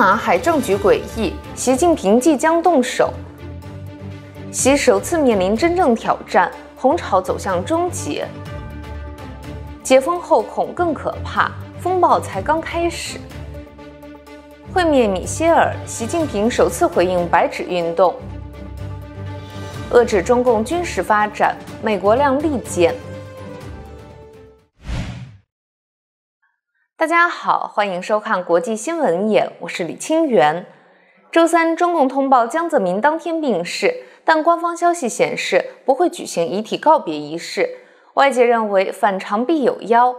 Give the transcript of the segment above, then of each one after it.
南海政局诡异，习近平即将动手。习首次面临真正挑战，红潮走向终结。解封后恐更可怕，风暴才刚开始。会面米歇尔，习近平首次回应白纸运动。遏制中共军事发展，美国量力减大家好，欢迎收看《国际新闻眼》，我是李清源。周三，中共通报江泽民当天病逝，但官方消息显示不会举行遗体告别仪式。外界认为反常必有妖。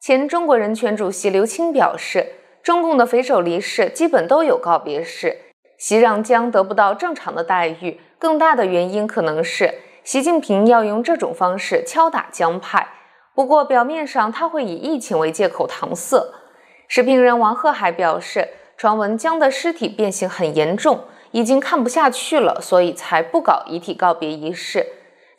前中国人权主席刘青表示，中共的匪首离世基本都有告别式，习让江得不到正常的待遇。更大的原因可能是习近平要用这种方式敲打江派。不过，表面上他会以疫情为借口搪塞。视频人王鹤还表示，传闻江的尸体变形很严重，已经看不下去了，所以才不搞遗体告别仪式。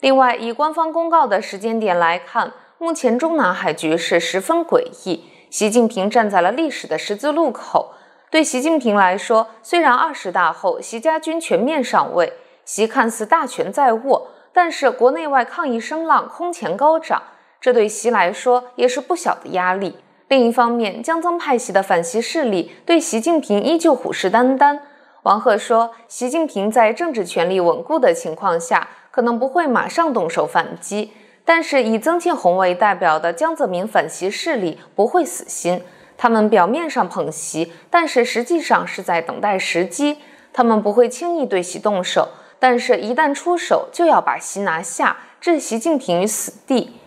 另外，以官方公告的时间点来看，目前中南海局势十分诡异。习近平站在了历史的十字路口。对习近平来说，虽然二十大后习家军全面上位，习看似大权在握，但是国内外抗议声浪空前高涨。这对习来说也是不小的压力。另一方面，江增派系的反习势力对习近平依旧虎视眈眈。王贺说，习近平在政治权力稳固的情况下，可能不会马上动手反击。但是以曾庆红为代表的江泽民反习势力不会死心，他们表面上捧习，但是实际上是在等待时机。他们不会轻易对习动手，但是一旦出手，就要把习拿下，置习近平于死地。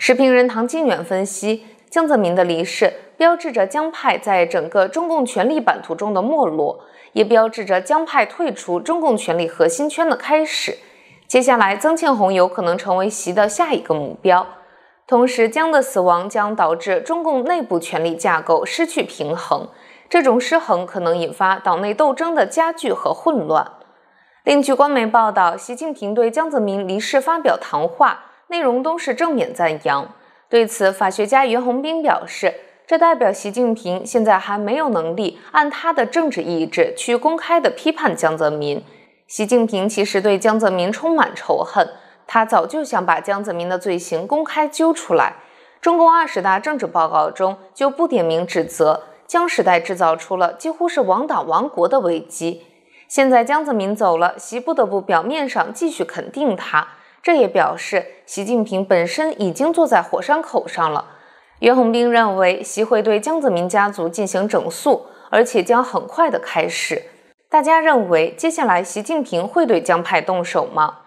时评人唐金远分析，江泽民的离世标志着江派在整个中共权力版图中的没落，也标志着江派退出中共权力核心圈的开始。接下来，曾庆红有可能成为习的下一个目标。同时，江的死亡将导致中共内部权力架构失去平衡，这种失衡可能引发党内斗争的加剧和混乱。另据官媒报道，习近平对江泽民离世发表谈话。内容都是正面赞扬。对此，法学家袁宏斌表示，这代表习近平现在还没有能力按他的政治意志去公开的批判江泽民。习近平其实对江泽民充满仇恨，他早就想把江泽民的罪行公开揪出来。中共二十大政治报告中就不点名指责江时代制造出了几乎是亡党亡国的危机。现在江泽民走了，习不得不表面上继续肯定他。这也表示，习近平本身已经坐在火山口上了。袁宏斌认为，习会对江泽民家族进行整肃，而且将很快的开始。大家认为，接下来习近平会对江派动手吗？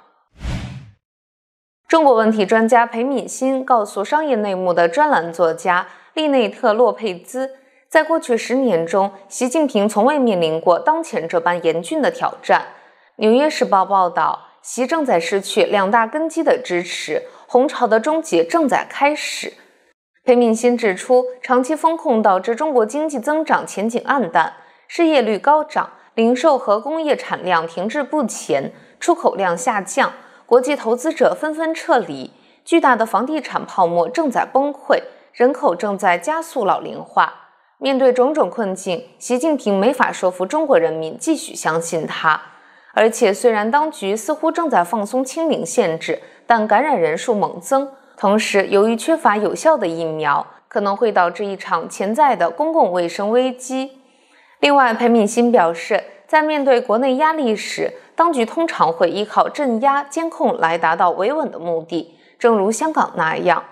中国问题专家裴敏欣告诉《商业内幕》的专栏作家利内特·洛佩兹，在过去十年中，习近平从未面临过当前这般严峻的挑战。《纽约时报》报道。其正在失去两大根基的支持，红潮的终结正在开始。裴敏欣指出，长期风控导致中国经济增长前景黯淡，失业率高涨，零售和工业产量停滞不前，出口量下降，国际投资者纷纷撤离，巨大的房地产泡沫正在崩溃，人口正在加速老龄化。面对种种困境，习近平没法说服中国人民继续相信他。而且，虽然当局似乎正在放松清零限制，但感染人数猛增。同时，由于缺乏有效的疫苗，可能会导致一场潜在的公共卫生危机。另外，潘敏欣表示，在面对国内压力时，当局通常会依靠镇压、监控来达到维稳的目的，正如香港那样。《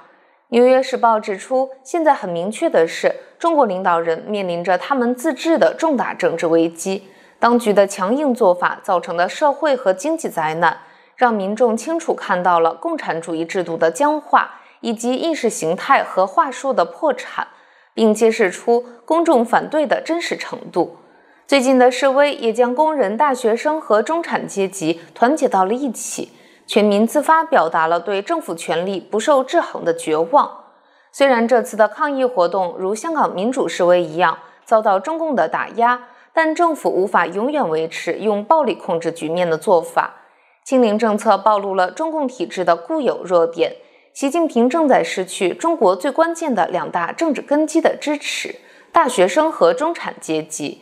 纽约时报》指出，现在很明确的是，中国领导人面临着他们自治的重大政治危机。当局的强硬做法造成的社会和经济灾难，让民众清楚看到了共产主义制度的僵化，以及意识形态和话术的破产，并揭示出公众反对的真实程度。最近的示威也将工人、大学生和中产阶级团结到了一起，全民自发表达了对政府权力不受制衡的绝望。虽然这次的抗议活动如香港民主示威一样遭到中共的打压。但政府无法永远维持用暴力控制局面的做法。清零政策暴露了中共体制的固有弱点。习近平正在失去中国最关键的两大政治根基的支持：大学生和中产阶级。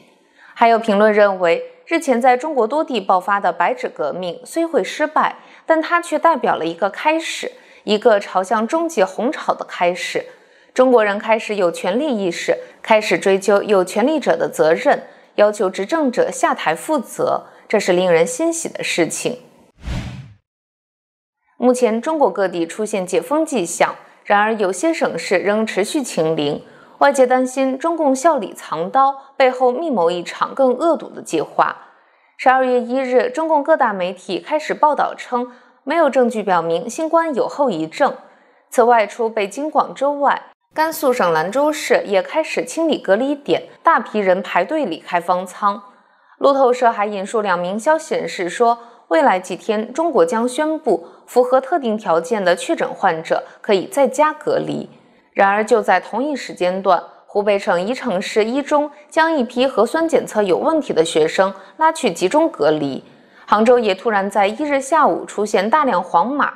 还有评论认为，日前在中国多地爆发的“白纸革命”虽会失败，但它却代表了一个开始，一个朝向终极红潮的开始。中国人开始有权利意识，开始追究有权利者的责任。要求执政者下台负责，这是令人欣喜的事情。目前，中国各地出现解封迹象，然而有些省市仍持续清零。外界担心中共笑里藏刀，背后密谋一场更恶毒的计划。十二月一日，中共各大媒体开始报道称，没有证据表明新冠有后遗症。此外，除北京、广州外，甘肃省兰州市也开始清理隔离点，大批人排队离开方舱。路透社还引述两名消息人士说，未来几天中国将宣布符合特定条件的确诊患者可以在家隔离。然而，就在同一时间段，湖北省宜城市一中将一批核酸检测有问题的学生拉去集中隔离。杭州也突然在一日下午出现大量黄码。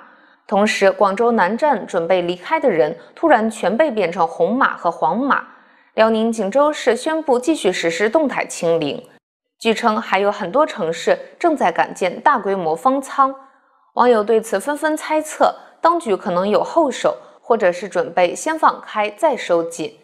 同时，广州南站准备离开的人突然全被变成红码和黄码。辽宁锦州市宣布继续实施动态清零。据称，还有很多城市正在赶建大规模方舱。网友对此纷纷猜测，当局可能有后手，或者是准备先放开再收紧。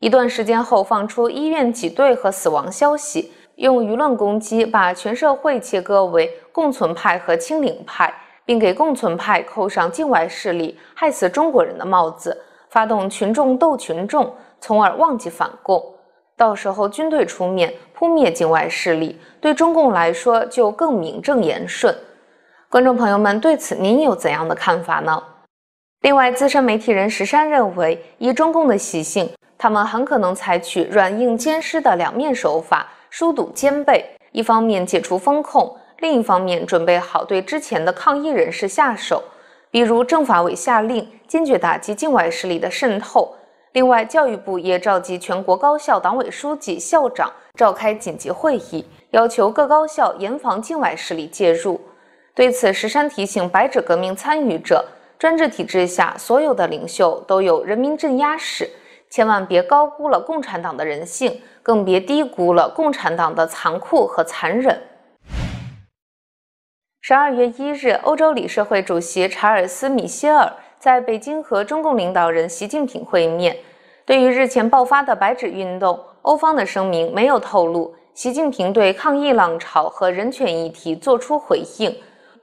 一段时间后，放出医院挤兑和死亡消息，用舆论攻击把全社会切割为共存派和清零派。并给共存派扣上境外势力害死中国人的帽子，发动群众斗群众，从而忘记反共。到时候军队出面扑灭境外势力，对中共来说就更名正言顺。观众朋友们对此您有怎样的看法呢？另外，资深媒体人石山认为，以中共的习性，他们很可能采取软硬兼施的两面手法，疏堵兼备。一方面解除封控。另一方面，准备好对之前的抗议人士下手，比如政法委下令坚决打击境外势力的渗透。另外，教育部也召集全国高校党委书记、校长召开紧急会议，要求各高校严防境外势力介入。对此，石山提醒白纸革命参与者：专制体制下，所有的领袖都有人民镇压史，千万别高估了共产党的人性，更别低估了共产党的残酷和残忍。十二月一日，欧洲理事会主席查尔斯·米歇尔在北京和中共领导人习近平会面。对于日前爆发的白纸运动，欧方的声明没有透露。习近平对抗议浪潮和人权议题作出回应。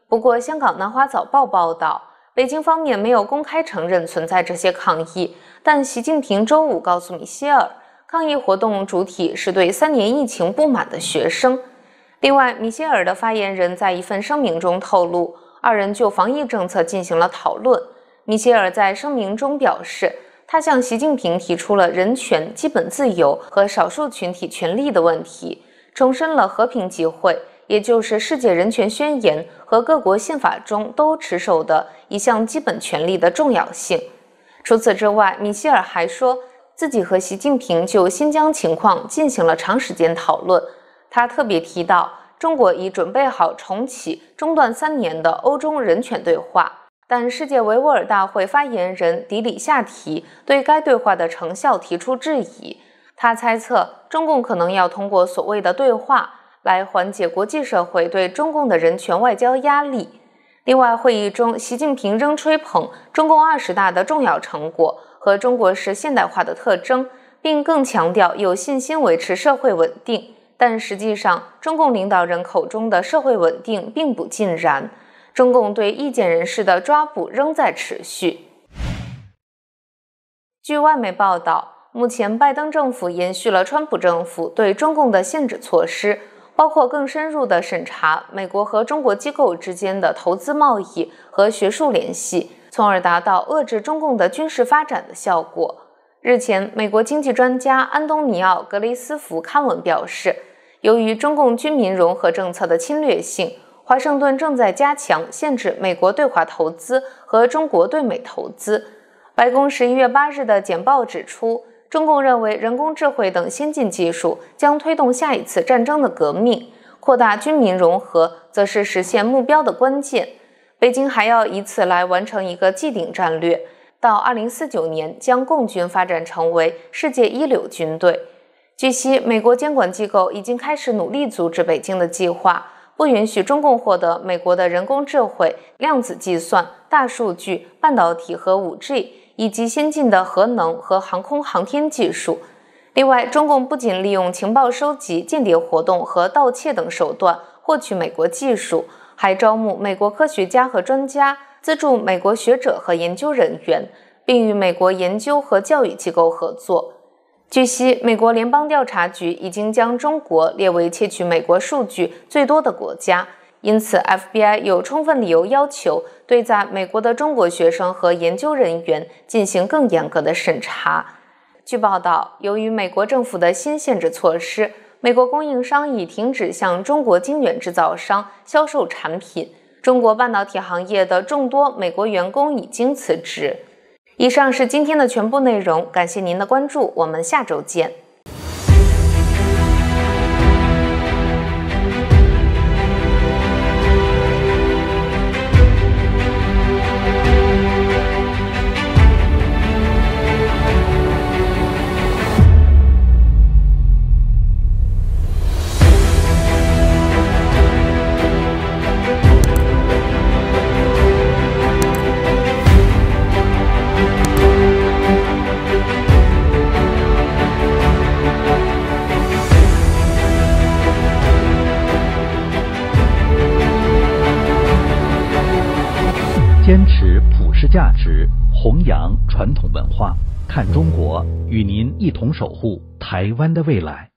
不过，香港南华早报报道，北京方面没有公开承认存在这些抗议，但习近平周五告诉米歇尔，抗议活动主体是对三年疫情不满的学生。另外，米歇尔的发言人在一份声明中透露，二人就防疫政策进行了讨论。米歇尔在声明中表示，他向习近平提出了人权、基本自由和少数群体权利的问题，重申了和平集会，也就是《世界人权宣言》和各国宪法中都持守的一项基本权利的重要性。除此之外，米歇尔还说自己和习近平就新疆情况进行了长时间讨论。他特别提到，中国已准备好重启中断三年的欧中人权对话，但世界维吾尔大会发言人迪里夏提对该对话的成效提出质疑。他猜测，中共可能要通过所谓的对话来缓解国际社会对中共的人权外交压力。另外，会议中，习近平仍吹捧中共二十大的重要成果和中国式现代化的特征，并更强调有信心维持社会稳定。但实际上，中共领导人口中的社会稳定并不尽然。中共对意见人士的抓捕仍在持续。据外媒报道，目前拜登政府延续了川普政府对中共的限制措施，包括更深入的审查美国和中国机构之间的投资、贸易和学术联系，从而达到遏制中共的军事发展的效果。日前，美国经济专家安东尼奥·格雷斯福刊文表示，由于中共军民融合政策的侵略性，华盛顿正在加强限制美国对华投资和中国对美投资。白宫十一月八日的简报指出，中共认为人工智慧等先进技术将推动下一次战争的革命，扩大军民融合则是实现目标的关键。北京还要以此来完成一个既定战略。到二零四九年，将共军发展成为世界一流军队。据悉，美国监管机构已经开始努力阻止北京的计划，不允许中共获得美国的人工智慧、量子计算、大数据、半导体和五 G，以及先进的核能和航空航天技术。另外，中共不仅利用情报收集、间谍活动和盗窃等手段获取美国技术，还招募美国科学家和专家。资助美国学者和研究人员，并与美国研究和教育机构合作。据悉，美国联邦调查局已经将中国列为窃取美国数据最多的国家，因此 FBI 有充分理由要求对在美国的中国学生和研究人员进行更严格的审查。据报道，由于美国政府的新限制措施，美国供应商已停止向中国晶圆制造商销售产品。中国半导体行业的众多美国员工已经辞职。以上是今天的全部内容，感谢您的关注，我们下周见。弘扬传统文化，看中国，与您一同守护台湾的未来。